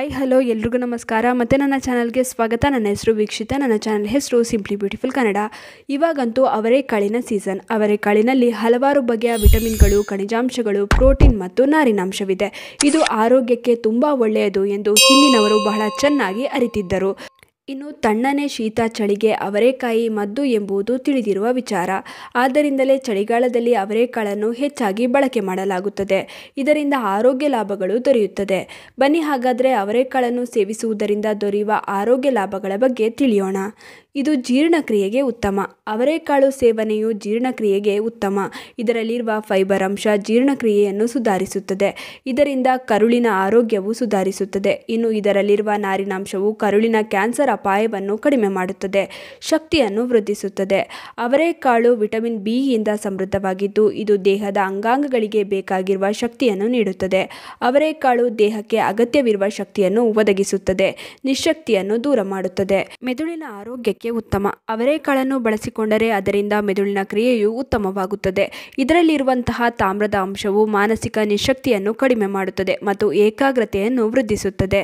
hi hello ಎಲ್ರಿಗೂ ನಮಸ್ಕಾರ ಮತ್ತು ನನ್ನ ಚಾನಲ್ಗೆ ಸ್ವಾಗತ ನನ್ನ ಹೆಸರು ವೀಕ್ಷಿತ ನನ್ನ ಚಾನಲ್ ಹೆಸರು ಸಿಂಪ್ಲಿ ಬ್ಯೂಟಿಫುಲ್ ಕನ್ನಡ ಇವಾಗಂತೂ ಅವರೆಕಾಳಿನ ಸೀಸನ್ ಅವರೆಕಾಳಿನಲ್ಲಿ ಹಲವಾರು ಬಗೆಯ ವಿಟಮಿನ್ಗಳು ಖನಿಜಾಂಶಗಳು ಪ್ರೋಟೀನ್ ಮತ್ತು ನಾರಿನಾಂಶವಿದೆ ಇದು ಆರೋಗ್ಯಕ್ಕೆ ತುಂಬ ಒಳ್ಳೆಯದು ಎಂದು ಹಿಂದಿನವರು ಬಹಳ ಚೆನ್ನಾಗಿ ಅರಿತಿದ್ದರು ಇನ್ನು ತಣ್ಣನೆ ಶೀತ ಚಳಿಗೆ ಅವರೆಕಾಯಿ ಮದ್ದು ಎಂಬುದು ತಿಳಿದಿರುವ ವಿಚಾರ ಆದ್ದರಿಂದಲೇ ಚಳಿಗಾಲದಲ್ಲಿ ಅವರೆಕಾಳನ್ನು ಹೆಚ್ಚಾಗಿ ಬಳಕೆ ಮಾಡಲಾಗುತ್ತದೆ ಇದರಿಂದ ಆರೋಗ್ಯ ಲಾಭಗಳು ದೊರೆಯುತ್ತದೆ ಬನ್ನಿ ಹಾಗಾದರೆ ಅವರೆಕಾಳನ್ನು ಸೇವಿಸುವುದರಿಂದ ದೊರೆಯುವ ಆರೋಗ್ಯ ಲಾಭಗಳ ಬಗ್ಗೆ ತಿಳಿಯೋಣ ಇದು ಜೀರ್ಣಕ್ರಿಯೆಗೆ ಉತ್ತಮ ಅವರೆಕಾಳು ಸೇವನೆಯು ಜೀರ್ಣಕ್ರಿಯೆಗೆ ಉತ್ತಮ ಇದರಲ್ಲಿರುವ ಫೈಬರ್ ಅಂಶ ಜೀರ್ಣಕ್ರಿಯೆಯನ್ನು ಸುಧಾರಿಸುತ್ತದೆ ಇದರಿಂದ ಕರುಳಿನ ಆರೋಗ್ಯವು ಸುಧಾರಿಸುತ್ತದೆ ಇನ್ನು ಇದರಲ್ಲಿರುವ ನಾರಿನಾಂಶವು ಕರುಳಿನ ಕ್ಯಾನ್ಸರ್ ಅಪಾಯವನ್ನು ಕಡಿಮೆ ಮಾಡುತ್ತದೆ ಶಕ್ತಿಯನ್ನು ವೃದ್ಧಿಸುತ್ತದೆ ಅವರೆಕಾಳು ವಿಟಮಿನ್ ಬಿ ಯಿಂದ ಸಮೃದ್ಧವಾಗಿದ್ದು ಇದು ದೇಹದ ಅಂಗಾಂಗಗಳಿಗೆ ಬೇಕಾಗಿರುವ ಶಕ್ತಿಯನ್ನು ನೀಡುತ್ತದೆ ಅವರೆಕಾಳು ದೇಹಕ್ಕೆ ಅಗತ್ಯವಿರುವ ಶಕ್ತಿಯನ್ನು ಒದಗಿಸುತ್ತದೆ ನಿಶಕ್ತಿಯನ್ನು ದೂರ ಮಾಡುತ್ತದೆ ಮೆದುಳಿನ ಆರೋಗ್ಯಕ್ಕೆ ಆರೋಗ್ಯಕ್ಕೆ ಉತ್ತಮ ಅವರೆಕಾಳನ್ನು ಬಳಸಿಕೊಂಡರೆ ಅದರಿಂದ ಮೆದುಳಿನ ಕ್ರಿಯೆಯು ಉತ್ತಮವಾಗುತ್ತದೆ ಇದರಲ್ಲಿರುವಂತಹ ತಾಮ್ರದ ಅಂಶವು ಮಾನಸಿಕ ನಿಶಕ್ತಿಯನ್ನು ಕಡಿಮೆ ಮಾಡುತ್ತದೆ ಮತ್ತು ಏಕಾಗ್ರತೆಯನ್ನು ವೃದ್ಧಿಸುತ್ತದೆ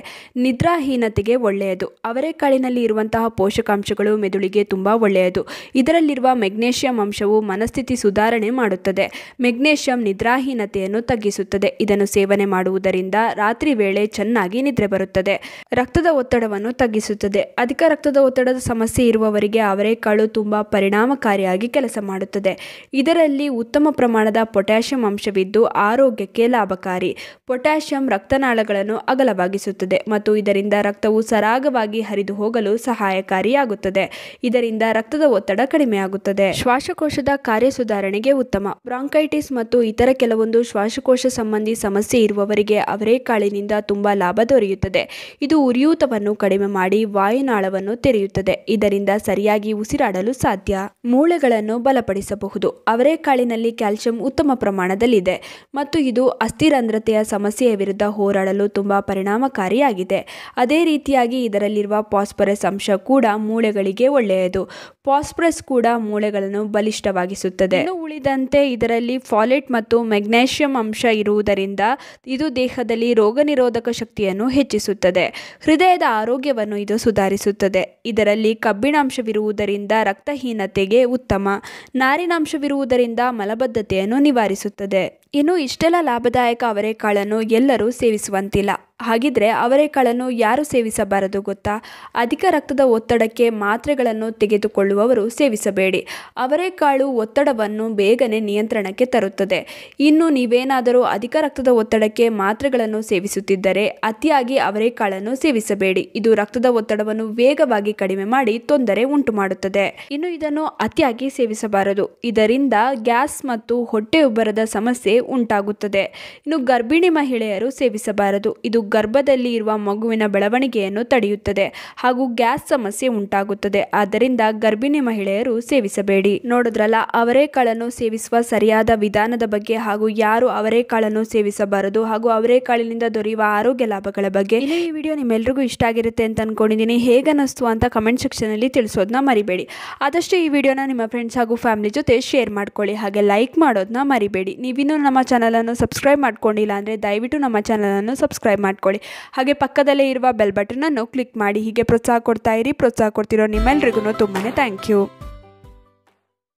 ನಿದ್ರಾಹೀನತೆಗೆ ಒಳ್ಳೆಯದು ಅವರೆಕಾಳಿನಲ್ಲಿ ಇರುವಂತಹ ಪೋಷಕಾಂಶಗಳು ಮೆದುಳಿಗೆ ತುಂಬ ಒಳ್ಳೆಯದು ಇದರಲ್ಲಿರುವ ಮೆಗ್ನೇಷಿಯಂ ಅಂಶವು ಮನಸ್ಥಿತಿ ಸುಧಾರಣೆ ಮಾಡುತ್ತದೆ ಮೆಗ್ನೇಷಿಯಂ ನಿದ್ರಾಹೀನತೆಯನ್ನು ತಗ್ಗಿಸುತ್ತದೆ ಇದನ್ನು ಸೇವನೆ ಮಾಡುವುದರಿಂದ ರಾತ್ರಿ ವೇಳೆ ಚೆನ್ನಾಗಿ ನಿದ್ರೆ ಬರುತ್ತದೆ ರಕ್ತದ ಒತ್ತಡವನ್ನು ತಗ್ಗಿಸುತ್ತದೆ ಅಧಿಕ ರಕ್ತದ ಒತ್ತಡದ ಸಮಸ್ಯೆ ಇರುವವರಿಗೆ ಅವರೆಕಾಳು ತುಂಬ ಪರಿಣಾಮಕಾರಿಯಾಗಿ ಕೆಲಸ ಮಾಡುತ್ತದೆ ಇದರಲ್ಲಿ ಉತ್ತಮ ಪ್ರಮಾಣದ ಪೊಟ್ಯಾಷಿಯಂ ಅಂಶವಿದ್ದು ಆರೋಗ್ಯಕ್ಕೆ ಲಾಭಕಾರಿ ಪೊಟ್ಯಾಷಿಯಂ ರಕ್ತನಾಳಗಳನ್ನು ಅಗಲವಾಗಿಸುತ್ತದೆ ಮತ್ತು ಇದರಿಂದ ರಕ್ತವು ಸರಾಗವಾಗಿ ಹರಿದು ಹೋಗಲು ಸಹಾಯಕಾರಿಯಾಗುತ್ತದೆ ಇದರಿಂದ ರಕ್ತದ ಒತ್ತಡ ಕಡಿಮೆಯಾಗುತ್ತದೆ ಶ್ವಾಸಕೋಶದ ಕಾರ್ಯ ಸುಧಾರಣೆಗೆ ಉತ್ತಮ ಬ್ರಾಂಕೈಟಿಸ್ ಮತ್ತು ಇತರ ಕೆಲವೊಂದು ಶ್ವಾಸಕೋಶ ಸಂಬಂಧಿ ಸಮಸ್ಯೆ ಇರುವವರಿಗೆ ಅವರೆಕಾಳಿನಿಂದ ತುಂಬಾ ಲಾಭ ದೊರೆಯುತ್ತದೆ ಇದು ಉರಿಯೂತವನ್ನು ಕಡಿಮೆ ಮಾಡಿ ವಾಯುನಾಳವನ್ನು ತೆರೆಯುತ್ತದೆ ಇದರಿಂದ ಇದರಿಂದ ಸರಿಯಾಗಿ ಉಸಿರಾಡಲು ಸಾಧ್ಯ ಮೂಳೆಗಳನ್ನು ಬಲಪಡಿಸಬಹುದು ಅವರೆಕಾಳಿನಲ್ಲಿ ಕ್ಯಾಲ್ಸಿಯಂ ಉತ್ತಮ ಪ್ರಮಾಣದಲ್ಲಿದೆ ಮತ್ತು ಇದು ಅಸ್ಥಿರಂಧ್ರತೆಯ ಸಮಸ್ಯೆಯ ವಿರುದ್ಧ ಹೋರಾಡಲು ತುಂಬಾ ಪರಿಣಾಮಕಾರಿಯಾಗಿದೆ ಅದೇ ರೀತಿಯಾಗಿ ಇದರಲ್ಲಿರುವ ಫಾಸ್ಫರಸ್ ಅಂಶ ಕೂಡ ಮೂಳೆಗಳಿಗೆ ಒಳ್ಳೆಯದು ಫಾಸ್ಫರಸ್ ಕೂಡ ಮೂಳೆಗಳನ್ನು ಬಲಿಷ್ಠವಾಗಿಸುತ್ತದೆ ಉಳಿದಂತೆ ಇದರಲ್ಲಿ ಫಾಲೆಟ್ ಮತ್ತು ಮೆಗ್ನೇಷಿಯಂ ಅಂಶ ಇರುವುದರಿಂದ ಇದು ದೇಹದಲ್ಲಿ ರೋಗನಿರೋಧಕ ಶಕ್ತಿಯನ್ನು ಹೆಚ್ಚಿಸುತ್ತದೆ ಹೃದಯದ ಆರೋಗ್ಯವನ್ನು ಇದು ಸುಧಾರಿಸುತ್ತದೆ ಇದರಲ್ಲಿ ಕಬ್ಬಿಣ ಕಬ್ಬಿಣಾಂಶವಿರುವುದರಿಂದ ರಕ್ತಹೀನತೆಗೆ ಉತ್ತಮ ನಾರಿನಾಂಶವಿರುವುದರಿಂದ ಮಲಬದ್ಧತೆಯನ್ನು ನಿವಾರಿಸುತ್ತದೆ ಇನ್ನು ಇಷ್ಟೆಲ್ಲ ಲಾಭದಾಯಕ ಅವರೆಕಾಳನ್ನು ಎಲ್ಲರೂ ಸೇವಿಸುವಂತಿಲ್ಲ ಹಾಗಿದ್ರೆ ಅವರೆಕಾಳನ್ನು ಯಾರು ಸೇವಿಸಬಾರದು ಗೊತ್ತಾ ಅಧಿಕ ರಕ್ತದ ಒತ್ತಡಕ್ಕೆ ಮಾತ್ರೆಗಳನ್ನು ತೆಗೆದುಕೊಳ್ಳುವವರು ಸೇವಿಸಬೇಡಿ ಅವರೆಕಾಳು ಒತ್ತಡವನ್ನು ಬೇಗನೆ ನಿಯಂತ್ರಣಕ್ಕೆ ತರುತ್ತದೆ ಇನ್ನು ನೀವೇನಾದರೂ ಅಧಿಕ ರಕ್ತದ ಒತ್ತಡಕ್ಕೆ ಮಾತ್ರೆಗಳನ್ನು ಸೇವಿಸುತ್ತಿದ್ದರೆ ಅತಿಯಾಗಿ ಅವರೆಕಾಳನ್ನು ಸೇವಿಸಬೇಡಿ ಇದು ರಕ್ತದ ಒತ್ತಡವನ್ನು ವೇಗವಾಗಿ ಕಡಿಮೆ ಮಾಡಿ ತೊಂದರೆ ಉಂಟು ಮಾಡುತ್ತದೆ ಇನ್ನು ಇದನ್ನು ಅತಿಯಾಗಿ ಸೇವಿಸಬಾರದು ಇದರಿಂದ ಗ್ಯಾಸ್ ಮತ್ತು ಹೊಟ್ಟೆ ಉಬ್ಬರದ ಸಮಸ್ಯೆ ಉಂಟಾಗುತ್ತದೆ ಇನ್ನು ಗರ್ಭಿಣಿ ಮಹಿಳೆಯರು ಸೇವಿಸಬಾರದು ಇದು ಗರ್ಭದಲ್ಲಿ ಇರುವ ಮಗುವಿನ ಬೆಳವಣಿಗೆಯನ್ನು ತಡೆಯುತ್ತದೆ ಹಾಗೂ ಗ್ಯಾಸ್ ಸಮಸ್ಯೆ ಉಂಟಾಗುತ್ತದೆ ಆದ್ದರಿಂದ ಗರ್ಭಿಣಿ ಮಹಿಳೆಯರು ಸೇವಿಸಬೇಡಿ ನೋಡಿದ್ರಲ್ಲ ಕಾಳನ್ನು ಸೇವಿಸುವ ಸರಿಯಾದ ವಿಧಾನದ ಬಗ್ಗೆ ಹಾಗೂ ಯಾರು ಕಾಳನ್ನು ಸೇವಿಸಬಾರದು ಹಾಗೂ ಕಾಳಿನಿಂದ ದೊರೆಯುವ ಆರೋಗ್ಯ ಲಾಭಗಳ ಬಗ್ಗೆ ಇಲ್ಲಿ ಈ ವಿಡಿಯೋ ನಿಮ್ಮೆಲ್ರಿಗೂ ಇಷ್ಟ ಆಗಿರುತ್ತೆ ಅಂತ ಅನ್ಕೊಂಡಿದ್ದೀನಿ ಹೇಗನ್ನಿಸ್ತು ಅಂತ ಕಮೆಂಟ್ ಸೆಕ್ಷನಲ್ಲಿ ತಿಳಿಸೋದನ್ನ ಮರಿಬೇಡಿ ಆದಷ್ಟು ಈ ವಿಡಿಯೋನ ನಿಮ್ಮ ಫ್ರೆಂಡ್ಸ್ ಹಾಗೂ ಫ್ಯಾಮಿಲಿ ಜೊತೆ ಶೇರ್ ಮಾಡ್ಕೊಳ್ಳಿ ಹಾಗೆ ಲೈಕ್ ಮಾಡೋದನ್ನ ಮರಿಬೇಡಿ ನೀವಿನ್ನೂ ನಮ್ಮ ಚಾನಲನ್ನು ಸಬ್ಸ್ಕ್ರೈಬ್ ಮಾಡ್ಕೊಂಡಿಲ್ಲ ಅಂದರೆ ದಯವಿಟ್ಟು ನಮ್ಮ ಅನ್ನು ಸಬ್ಸ್ಕ್ರೈಬ್ ಮಾಡಿ ಹಾಗೆ ಪಕ್ಕದಲ್ಲೇ ಇರುವ ಬೆಲ್ ಬಟನನ್ನು ಕ್ಲಿಕ್ ಮಾಡಿ ಹೀಗೆ ಪ್ರೋತ್ಸಾಹ ಕೊಡ್ತಾ ಇರಿ ಪ್ರೋತ್ಸಾಹ ಕೊಡ್ತಿರೋ ನಿಮ್ಮೆಲ್ರಿಗೂ ತುಂಬಾ ಥ್ಯಾಂಕ್ ಯು